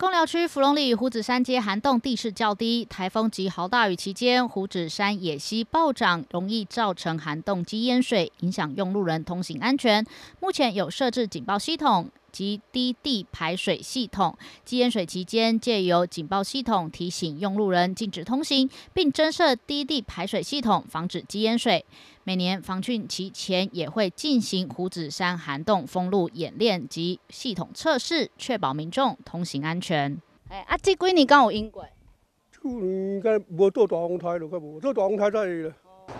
空寮区芙蓉里虎子山街涵洞地势较低，台风及豪大雨期间，虎子山野溪暴涨，容易造成涵洞积淹水，影响用路人通行安全。目前有设置警报系统。及低地排水系统，基淹水期间借由警报系统提醒用路人禁止通行，并增设低地排水系统防止积淹水。每年防汛期前也会进行胡子山涵洞封路演练及系统测试，确保民众通行安全。哎，啊，这龟你刚有音轨？该无做大风台，该无做大风台在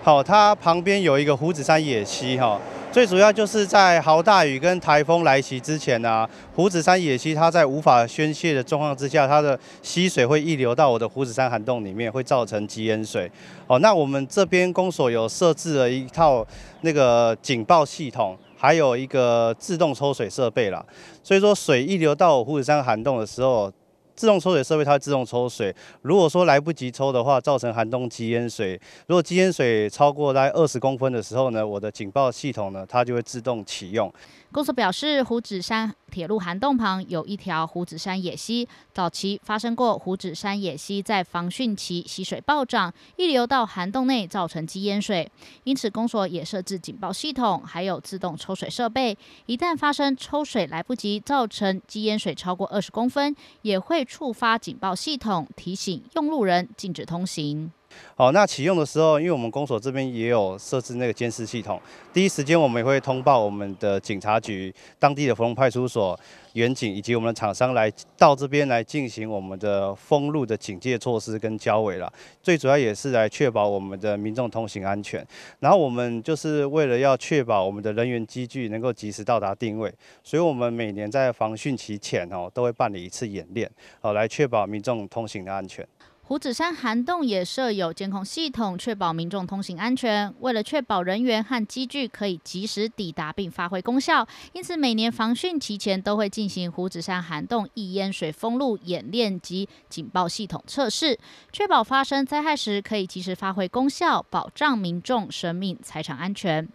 好，它旁边有一个胡子山野溪，哈。最主要就是在豪大雨跟台风来袭之前啊，胡子山野溪它在无法宣泄的状况之下，它的溪水会溢流到我的胡子山涵洞里面，会造成积淹水。哦，那我们这边公所有设置了一套那个警报系统，还有一个自动抽水设备啦。所以说，水溢流到我胡子山涵洞的时候。自动抽水设备，它自动抽水。如果说来不及抽的话，造成涵洞积烟水。如果积烟水超过在二十公分的时候呢，我的警报系统呢，它就会自动启用。公所表示，胡子山铁路涵洞旁有一条胡子山野溪，早期发生过胡子山野溪在防汛期吸水暴涨，溢流到涵洞内造成积淹水。因此，公所也设置警报系统，还有自动抽水设备。一旦发生抽水来不及，造成积淹水超过二十公分，也会。触发警报系统，提醒用路人禁止通行。好，那启用的时候，因为我们公所这边也有设置那个监视系统，第一时间我们也会通报我们的警察局、当地的芙蓉派出所、远警以及我们的厂商来到这边来进行我们的封路的警戒措施跟交尾了。最主要也是来确保我们的民众通行安全。然后我们就是为了要确保我们的人员机具能够及时到达定位，所以我们每年在防汛期前哦都会办理一次演练哦，来确保民众通行的安全。胡子山涵洞也设有监控系统，确保民众通行安全。为了确保人员和机具可以及时抵达并发挥功效，因此每年防汛期前都会进行胡子山涵洞溢淹水封路演练及警报系统测试，确保发生灾害时可以及时发挥功效，保障民众生命财产安全。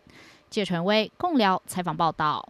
谢纯威、共聊采访报道。